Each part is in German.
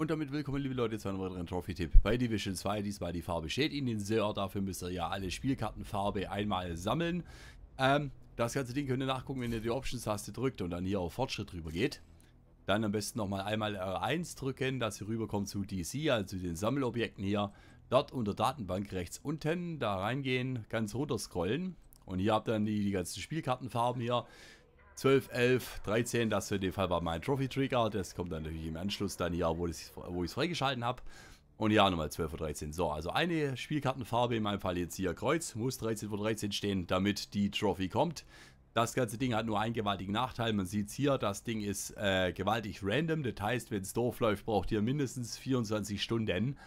Und damit willkommen, liebe Leute, zu einem weiteren Trophy-Tipp bei Division 2. Diesmal die Farbe steht Ihnen sehr. Dafür müsst ihr ja alle Spielkartenfarbe einmal sammeln. Ähm, das ganze Ding könnt ihr nachgucken, wenn ihr die Options-Taste drückt und dann hier auf Fortschritt drüber geht. Dann am besten nochmal einmal R1 äh, drücken, dass ihr rüberkommt zu DC, also den Sammelobjekten hier. Dort unter Datenbank rechts unten, da reingehen, ganz runter scrollen. Und hier habt ihr dann die, die ganzen Spielkartenfarben hier. 12, 11, 13, das in dem Fall war mein Trophy Trigger. Das kommt dann natürlich im Anschluss dann hier, wo ich es freigeschalten habe. Und ja, nochmal 12 vor 13. So, also eine Spielkartenfarbe, in meinem Fall jetzt hier Kreuz, muss 13 vor 13 stehen, damit die Trophy kommt. Das ganze Ding hat nur einen gewaltigen Nachteil. Man sieht es hier, das Ding ist äh, gewaltig random. Das heißt, wenn es doof läuft, braucht ihr mindestens 24 Stunden,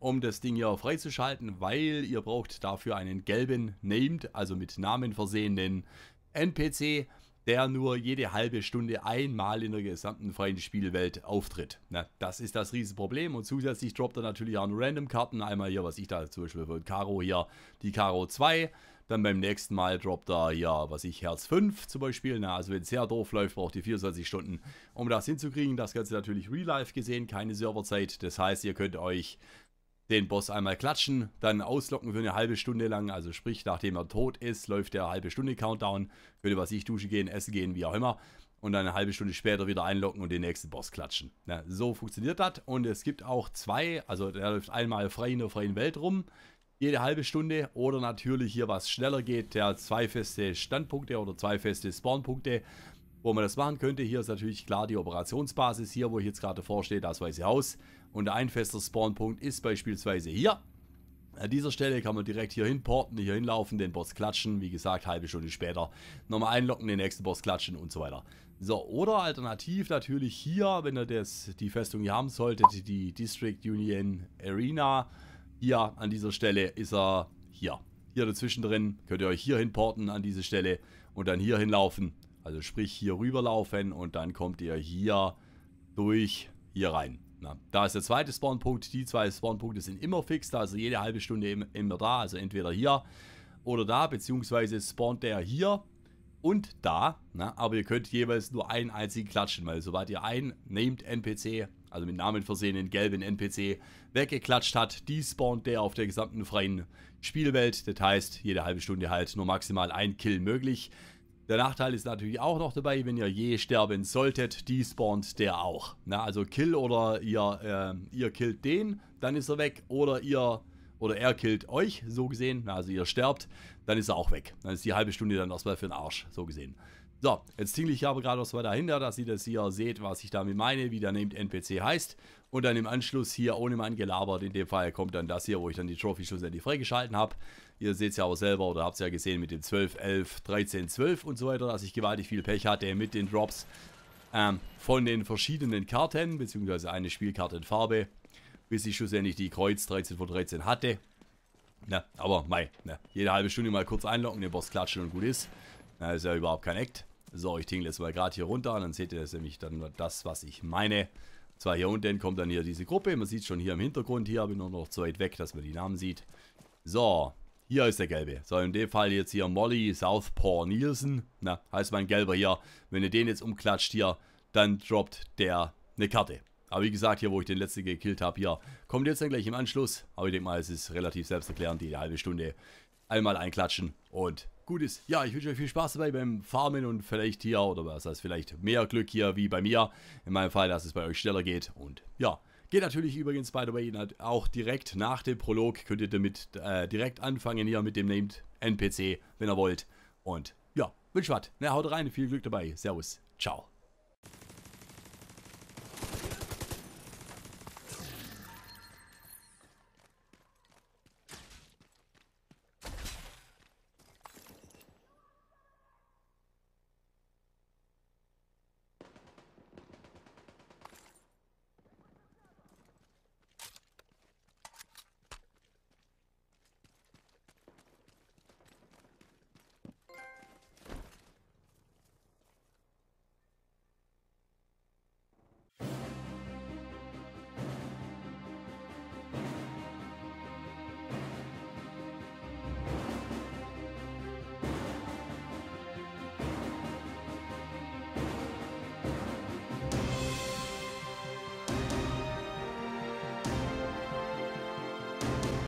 um das Ding hier freizuschalten, weil ihr braucht dafür einen gelben Named, also mit Namen versehenen NPC der nur jede halbe Stunde einmal in der gesamten freien Spielwelt auftritt. Na, das ist das Riesenproblem und zusätzlich droppt er natürlich auch Random-Karten. Einmal hier, was ich da zum Beispiel von Karo hier, die Karo 2. Dann beim nächsten Mal droppt er hier, was ich, Herz 5 zum Beispiel. Na, also wenn es sehr doof läuft, braucht ihr 24 Stunden, um das hinzukriegen. Das Ganze natürlich real-life gesehen, keine Serverzeit. Das heißt, ihr könnt euch den Boss einmal klatschen, dann auslocken für eine halbe Stunde lang. Also sprich, nachdem er tot ist, läuft der halbe Stunde Countdown. Würde was ich duschen gehen, essen gehen, wie auch immer. Und dann eine halbe Stunde später wieder einlocken und den nächsten Boss klatschen. Na, so funktioniert das. Und es gibt auch zwei, also der läuft einmal frei in der freien Welt rum, jede halbe Stunde. Oder natürlich hier was schneller geht, der zwei feste Standpunkte oder zwei feste Spawnpunkte. Wo man das machen könnte, hier ist natürlich klar die Operationsbasis hier, wo ich jetzt gerade vorstehe, das Weiße Haus. Und ein fester Spawnpunkt ist beispielsweise hier. An dieser Stelle kann man direkt hier hin porten, hier hinlaufen, den Boss klatschen, wie gesagt, halbe Stunde später nochmal einlocken, den nächsten Boss klatschen und so weiter. So, oder alternativ natürlich hier, wenn ihr das, die Festung hier haben solltet, die District Union Arena. Hier an dieser Stelle ist er hier. Hier dazwischen drin könnt ihr euch hier hin porten an diese Stelle und dann hier hinlaufen also sprich hier rüberlaufen und dann kommt ihr hier durch hier rein. Na, da ist der zweite Spawnpunkt. Die zwei Spawnpunkte sind immer fix, da ist also jede halbe Stunde immer da. Also entweder hier oder da, beziehungsweise spawnt der hier und da. Na, aber ihr könnt jeweils nur einen einzigen klatschen, weil sobald ihr einen nehmt NPC, also mit Namen versehenen gelben NPC, weggeklatscht hat, die spawnt der auf der gesamten freien Spielwelt. Das heißt, jede halbe Stunde halt nur maximal ein Kill möglich. Der Nachteil ist natürlich auch noch dabei, wenn ihr je sterben solltet, despawnt der auch. Na, also kill oder ihr, äh, ihr killt den, dann ist er weg. Oder ihr oder er killt euch, so gesehen. also ihr sterbt, dann ist er auch weg. Dann ist die halbe Stunde dann erstmal für den Arsch, so gesehen. So, jetzt tingle ich aber gerade was weiter dahinter, dass ihr das hier seht, was ich damit meine, wie der Named NPC heißt. Und dann im Anschluss hier ohne Mann gelabert. In dem Fall kommt dann das hier, wo ich dann die Trophy schlussendlich freigeschalten habe. Ihr seht es ja aber selber oder habt es ja gesehen mit den 12, 11, 13, 12 und so weiter, dass ich gewaltig viel Pech hatte mit den Drops ähm, von den verschiedenen Karten, beziehungsweise eine Spielkarte in Farbe, bis ich schlussendlich die Kreuz 13 von 13 hatte. Na, aber mei, na, jede halbe Stunde mal kurz einlocken, den ne, Boss klatschen und gut ist. Na, ist ja überhaupt kein Act. So, ich tingle jetzt mal gerade hier runter und dann seht ihr das nämlich dann das, was ich meine zwar hier unten kommt dann hier diese Gruppe. Man sieht schon hier im Hintergrund. Hier habe ich nur noch zu weit weg, dass man die Namen sieht. So, hier ist der Gelbe. So, in dem Fall jetzt hier Molly Southpaw Nielsen. Na, heißt mein Gelber hier. Wenn ihr den jetzt umklatscht hier, dann droppt der eine Karte. Aber wie gesagt, hier wo ich den letzten gekillt habe, hier kommt jetzt dann gleich im Anschluss. Aber ich denke mal, es ist relativ selbsterklärend, die halbe Stunde einmal einklatschen und gut ist. Ja, ich wünsche euch viel Spaß dabei beim Farmen und vielleicht hier, oder was heißt vielleicht mehr Glück hier wie bei mir. In meinem Fall, dass es bei euch schneller geht. Und ja, geht natürlich übrigens, by the way, auch direkt nach dem Prolog. Könnt ihr damit äh, direkt anfangen hier mit dem Named NPC, wenn ihr wollt. Und ja, wünsche was. Na, haut rein, viel Glück dabei. Servus, ciao.